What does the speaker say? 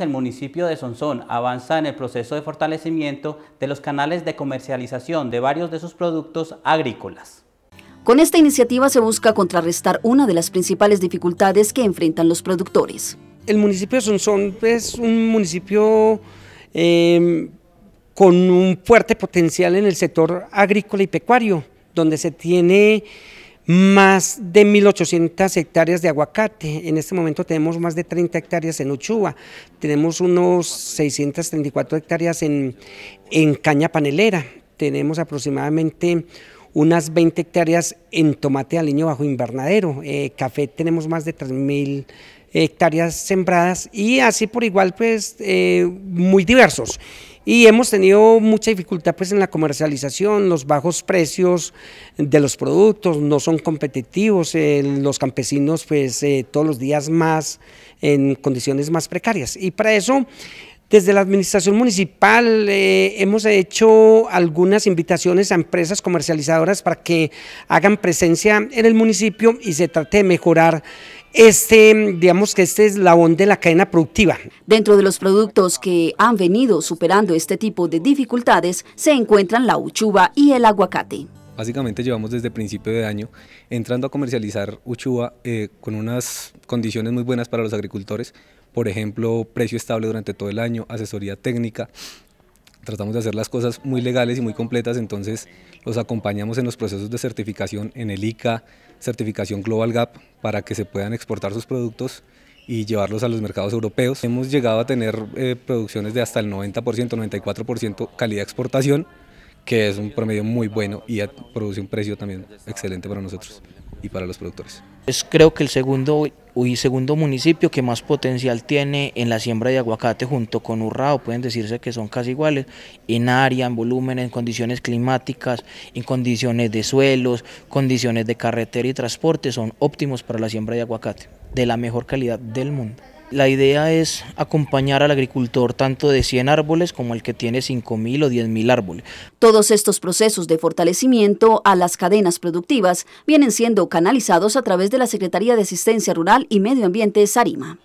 El municipio de Sonsón avanza en el proceso de fortalecimiento de los canales de comercialización de varios de sus productos agrícolas. Con esta iniciativa se busca contrarrestar una de las principales dificultades que enfrentan los productores. El municipio de Sonsón es un municipio em, con un fuerte potencial en el sector agrícola y pecuario, donde se tiene más de 1.800 hectáreas de aguacate. En este momento tenemos más de 30 hectáreas en Uchuba, tenemos unos 634 hectáreas en, caña panelera, tenemos aproximadamente unas 20 hectáreas en tomate de aliño bajo invernadero, eh, café tenemos más de 3.000 hectáreas sembradas y así por igual pues eh, muy diversos y hemos tenido mucha dificultad pues en la comercialización, los bajos precios de los productos no son competitivos, los campesinos pues eh, todos los días más en condiciones más precarias y para eso desde la administración municipal eh, hemos hecho algunas invitaciones a empresas comercializadoras para que hagan presencia en el municipio y se trate de mejorar este, digamos que este eslabón de la cadena productiva. Dentro de los productos que han venido superando este tipo de dificultades se encuentran la uchuva y el aguacate. Básicamente llevamos desde principio de año entrando a comercializar uchuva eh, con unas condiciones muy buenas para los agricultores, por ejemplo, precio estable durante todo el año, asesoría técnica, tratamos de hacer las cosas muy legales y muy completas, entonces los acompañamos en los procesos de certificación en el ICA, certificación Global Gap, para que se puedan exportar sus productos y llevarlos a los mercados europeos. Hemos llegado a tener eh, producciones de hasta el 90%, 94% calidad exportación, que es un promedio muy bueno y produce un precio también excelente para nosotros y para los productores. es creo que el segundo uy segundo municipio que más potencial tiene en la siembra de aguacate junto con Urrao, pueden decirse que son casi iguales, en área, en volumen, en condiciones climáticas, en condiciones de suelos, condiciones de carretera y transporte, son óptimos para la siembra de aguacate, de la mejor calidad del mundo. La idea es acompañar al agricultor tanto de 100 árboles como el que tiene 5.000 o 10.000 árboles. Todos estos procesos de fortalecimiento a las cadenas productivas vienen siendo canalizados a través de la Secretaría de Asistencia Rural y Medio Ambiente Sarima.